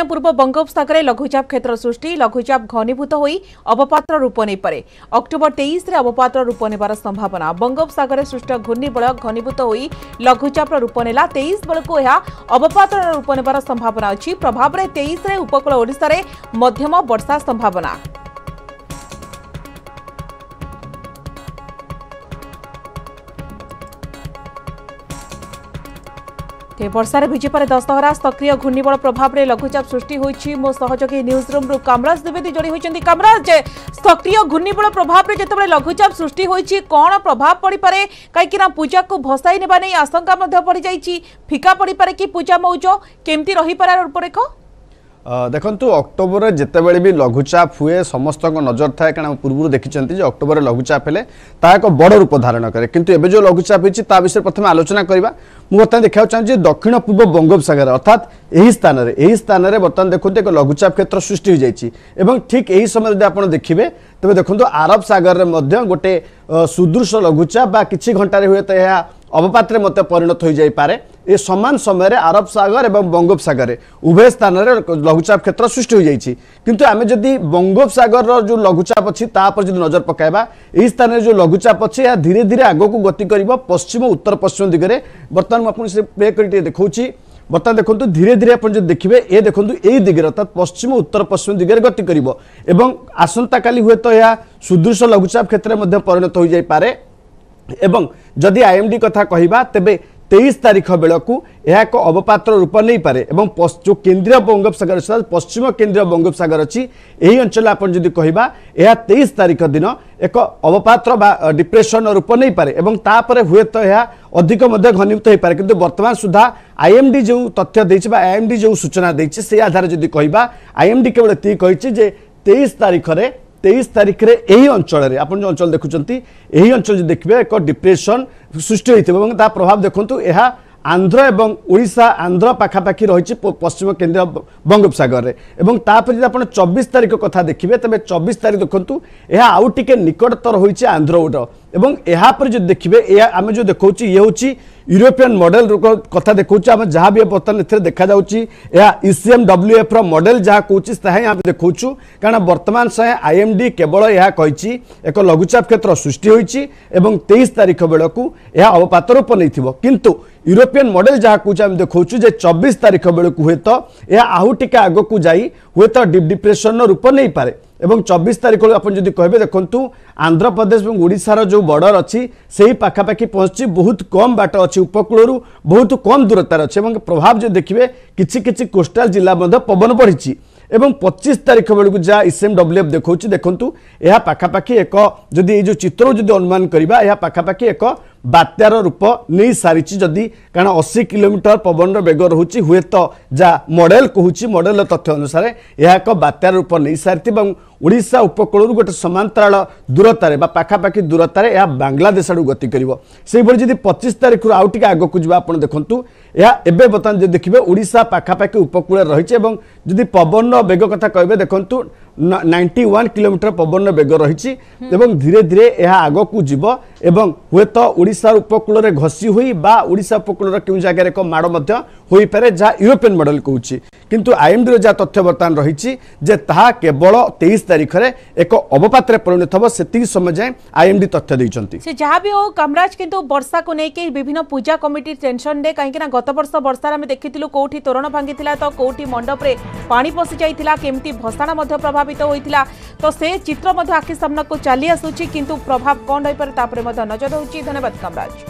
ଦକ୍ଷିଣ ପୂର୍ବ ବଙ୍ଗୋପସାଗରରେ ଲଘୁଚାପ କ୍ଷେତ୍ର ସୃଷ୍ଟି ଲଘୁଚାପ ଘନୀଭୂତ ହୋଇ ଅବପାତ୍ର ରୂପ ନେଇପାରେ ଅକ୍ଟୋବର ତେଇଶରେ ଅବପାତ୍ର ରୂପ ନେବାର ସମ୍ଭାବନା ବଙ୍ଗୋପସାଗରରେ ସୃଷ୍ଟ ଘୂର୍ଣ୍ଣିବଳ ଘନୀଭୂତ ହୋଇ ଲଘୁଚାପର ରୂପ ନେଲା ତେଇଶ ବେଳକୁ ଏହା ଅବପାତ୍ର ରୂପ ନେବାର ସମ୍ଭାବନା ଅଛି ପ୍ରଭାବରେ ତେଇଶରେ ଉପକୂଳ ଓଡ଼ିଶାରେ ମଧ୍ୟମ ବର୍ଷା ସମ୍ଭାବନା বর্ষার ভিজিপারে দশহরা সক্রিয় ঘূর্ণিবল প্রভাবে লঘুচাপ সৃষ্টি হয়েছে মো সহযোগী নিউজ রুম্রু কামরাজ দ্বিবেদী যোড়ি হয়েছেন কামরাজ সক্রিয় ঘূর্ণিবল প্রভাবে যেতবে লঘুচাপ সৃষ্টি হয়েছে কণ প্রভাব পড়িপারে কিনা পূজা কু ভসাই নেওয়া আশঙ্কা পড়ি যাই ফিকা পড়িপারে কি পূজা মৌজ কেমতি রহিপার রূপরেখ ଦେଖନ୍ତୁ ଅକ୍ଟୋବରରେ ଯେତେବେଳେ ବି ଲଘୁଚାପ ହୁଏ ସମସ୍ତଙ୍କ ନଜର ଥାଏ କାରଣ ପୂର୍ବରୁ ଦେଖିଛନ୍ତି ଯେ ଅକ୍ଟୋବରରେ ଲଘୁଚାପ ହେଲେ ତାହା ଏକ ବଡ଼ ରୂପ ଧାରଣ କରେ କିନ୍ତୁ ଏବେ ଯେଉଁ ଲଘୁଚାପ ହେଇଛି ତା ବିଷୟରେ ପ୍ରଥମେ ଆଲୋଚନା କରିବା ମୁଁ ବର୍ତ୍ତମାନ ଦେଖିବାକୁ ଚାହୁଁଛି ଦକ୍ଷିଣ ପୂର୍ବ ବଙ୍ଗୋପସାଗର ଅର୍ଥାତ୍ ଏହି ସ୍ଥାନରେ ଏହି ସ୍ଥାନରେ ବର୍ତ୍ତମାନ ଦେଖନ୍ତୁ ଏକ ଲଘୁଚାପ କ୍ଷେତ୍ର ସୃଷ୍ଟି ହୋଇଯାଇଛି ଏବଂ ଠିକ୍ ଏହି ସମୟରେ ଯଦି ଆପଣ ଦେଖିବେ ତେବେ ଦେଖନ୍ତୁ ଆରବ ସାଗରରେ ମଧ୍ୟ ଗୋଟେ ସୁଦୃଶ ଲଘୁଚାପ ବା କିଛି ଘଣ୍ଟାରେ ହୁଏତ ଏହା ଅବପାତରେ ମଧ୍ୟ ପରିଣତ ହୋଇଯାଇପାରେ ଏ ସମାନ ସମୟରେ ଆରବ ସାଗର ଏବଂ ବଙ୍ଗୋପସାଗରରେ ଉଭୟ ସ୍ଥାନରେ ଲଘୁଚାପ କ୍ଷେତ୍ର ସୃଷ୍ଟି ହୋଇଯାଇଛି କିନ୍ତୁ ଆମେ ଯଦି ବଙ୍ଗୋପସାଗରର ଯେଉଁ ଲଘୁଚାପ ଅଛି ତା ଉପରେ ଯଦି ନଜର ପକାଇବା ଏହି ସ୍ଥାନରେ ଯେଉଁ ଲଘୁଚାପ ଅଛି ଏହା ଧୀରେ ଧୀରେ ଆଗକୁ ଗତି କରିବ ପଶ୍ଚିମ ଉତ୍ତର ପଶ୍ଚିମ ଦିଗରେ ବର୍ତ୍ତମାନ ମୁଁ ଆପଣଙ୍କୁ ସେ ପ୍ଲେ କରି ଟିକେ ଦେଖାଉଛି ବର୍ତ୍ତମାନ ଦେଖନ୍ତୁ ଧୀରେ ଧୀରେ ଆପଣ ଯଦି ଦେଖିବେ ଏ ଦେଖନ୍ତୁ ଏହି ଦିଗରେ ଅର୍ଥାତ୍ ପଶ୍ଚିମ ଉତ୍ତର ପଶ୍ଚିମ ଦିଗରେ ଗତି କରିବ ଏବଂ ଆସନ୍ତାକାଲି ହୁଏତ ଏହା ସୁଦୃଶ ଲଘୁଚାପ କ୍ଷେତ୍ରରେ ମଧ୍ୟ ପରିଣତ ହୋଇଯାଇପାରେ ଏବଂ ଯଦି ଆଇଏମ୍ଡି କଥା କହିବା ତେବେ তেইশ তারিখ বেড়ু ଏହା ଏକ ଅବପାତ୍ର ରୂପ ନେଇପାରେ ଏବଂ ଯେଉଁ କେନ୍ଦ୍ରୀୟ ବଙ୍ଗୋପସାଗର ଅର୍ଥାତ୍ ପଶ୍ଚିମ କେନ୍ଦ୍ରୀୟ ବଙ୍ଗୋପସାଗର ଅଛି ଏହି ଅଞ୍ଚଳ ଆପଣ ଯଦି କହିବା ଏହା ତେଇଶ ତାରିଖ ଦିନ ଏକ ଅବପାତ୍ର ବା ଡିପ୍ରେସନ୍ ରୂପ ନେଇପାରେ ଏବଂ ତାପରେ ହୁଏତ ଏହା ଅଧିକ ମଧ୍ୟ ଘନୀଭୂତ ହୋଇପାରେ କିନ୍ତୁ ବର୍ତ୍ତମାନ ସୁଦ୍ଧା ଆଇଏମ୍ଡି ଯେଉଁ ତଥ୍ୟ ଦେଇଛି ବା ଆଇଏମ୍ଡି ଯେଉଁ ସୂଚନା ଦେଇଛି ସେ ଆଧାରରେ ଯଦି କହିବା ଆଇଏମ୍ଡି କେବଳ ଏତିକି କହିଛି ଯେ ତେଇଶ ତାରିଖରେ তেইশ তারিখে এই অঞ্চলের আপনার যে অঞ্চল দেখুম এই অঞ্চল যদি দেখবে এক ডিপ্রেসন সৃষ্টি হয়েছে এবং তা প্রভাব দেখুন এহা আন্ধ্র এবং ওড়িশা আন্ধ্র পাখাপাখি রয়েছে পশ্চিম কেন্দ্রীয় বঙ্গোপসাগরের এবং তাপরে যদি আপনার চব্বিশ তারিখ কথা দেখবে তবে চব্বিশ তারিখ দেখুন এহা আউ টিকে নিকটতর হয়েছে আন্ধ্র উড এবং এরপরে যদি দেখবে এ আমি যে দেখছি ইয়ে হচ্ছে ୟୁରୋପିଆନ୍ ମଡେଲ କଥା ଦେଖାଉଛି ଆମେ ଯାହା ବି ବର୍ତ୍ତମାନ ଏଥିରେ ଦେଖାଯାଉଛି ଏହା ଇସିଏମ୍ଡବ୍ଲ୍ୟୁଏଫ୍ର ମଡେଲ ଯାହା କହୁଛି ତାହା ହିଁ ଆମେ ଦେଖାଉଛୁ କାରଣ ବର୍ତ୍ତମାନ ସାଙ୍ଗେ ଆଇଏମ୍ଡି କେବଳ ଏହା କହିଛି ଏକ ଲଘୁଚାପ କ୍ଷେତ୍ର ସୃଷ୍ଟି ହୋଇଛି ଏବଂ ତେଇଶ ତାରିଖ ବେଳକୁ ଏହା ଅବପାତ ରୂପ ନେଇଥିବ କିନ୍ତୁ ୟୁରୋପିଆନ୍ ମଡେଲ ଯାହା କହୁଛି ଆମେ ଦେଖାଉଛୁ ଯେ ଚବିଶ ତାରିଖ ବେଳକୁ ହୁଏତ ଏହା ଆଉ ଟିକେ ଆଗକୁ ଯାଇ ହୁଏତ ଡିପ୍ ଡିପ୍ରେସନର ରୂପ ନେଇପାରେ এবং চব্বিশ তারিখ আপনি যদি কহবে দেখুন আন্ধ্রপ্রদেশ এবং ওড়শার যে বর্ডর অছি সেই পাখাপাখি পৌঁছি বহুত কম বাট অপকূল উপকূলর বহুত কম দূরতার অছে এবং প্রভাব যদি দেখবে কিছু কিছু কোষ্টাল জেলা মধ্যে পবন পড়ছে এবং পঁচিশ তারিখ বেড়ে যা ডব্লুএফ দেখছি দেখুন এ পাখাপাখি এক যদি এই যে চিত্র যদি অনুমান করা এ পাখাপাখি এক বাত্যার রূপ নিয়ে সারিছি যদি কারণ অশি কিলোমিটর পবনর বেগ রয়েছে হুয়েত যা মডেল কুচি মডেল তথ্য অনুসারে এক বাত্যার রূপ নিয়ে সারি এবং ଓଡ଼ିଶା ଉପକୂଳରୁ ଗୋଟେ ସମାନ୍ତରାଳ ଦୂରତାରେ ବା ପାଖାପାଖି ଦୂରତାରେ ଏହା ବାଂଲାଦେଶ ଆଡ଼କୁ ଗତି କରିବ ସେହିଭଳି ଯଦି ପଚିଶ ତାରିଖରୁ ଆଉ ଟିକେ ଆଗକୁ ଯିବା ଆପଣ ଦେଖନ୍ତୁ ଏହା ଏବେ ବର୍ତ୍ତମାନ ଯଦି ଦେଖିବେ ଓଡ଼ିଶା ପାଖାପାଖି ଉପକୂଳରେ ରହିଛି ଏବଂ ଯଦି ପବନର ବେଗ କଥା କହିବେ ଦେଖନ୍ତୁ ନାଇଣ୍ଟି ୱାନ୍ କିଲୋମିଟର ପବନର ବେଗ ରହିଛି ଏବଂ ଧୀରେ ଧୀରେ ଏହା ଆଗକୁ ଯିବ ଏବଂ ହୁଏତ ଓଡ଼ିଶାର ଉପକୂଳରେ ଘସି ହୋଇ ବା ଓଡ଼ିଶା ଉପକୂଳର କେଉଁ ଜାଗାରେ ଏକ ମାଡ଼ ମଧ୍ୟ ହୋଇପାରେ ଯାହା ୟୁରୋପିଆନ୍ ମଡ଼େଲ କହୁଛି କିନ୍ତୁ ଆଇଏମ୍ଡିର ଯାହା ତଥ୍ୟ ବର୍ତ୍ତମାନ ରହିଛି ଯେ ତାହା କେବଳ ତେଇଶ তারিখে এক অবপাত্রে পরিণত হব সেত সময় যায় আইএমডি তথ্য দিয়েছেন সে যা বি হোক কামরাজ কিন্তু বর্ষাকে নেই বিভিন্ন পূজা কমিটি টেনশনরে কিন্তু গত বর্ষ বর্ষার আমি দেখি কোটি তোরণ ভাঙ্গি তো কোটি মণ্ডপে পা পশি যাই কেমতি ভসাণ প্রভাবিত হয়েছিল তো সে চিত্র আখি সামনাকু চালি আসুচি কিন্তু প্রভাব কম রইপারে তাপরে নজর রয়েছে ধন্যবাদ কামরাজ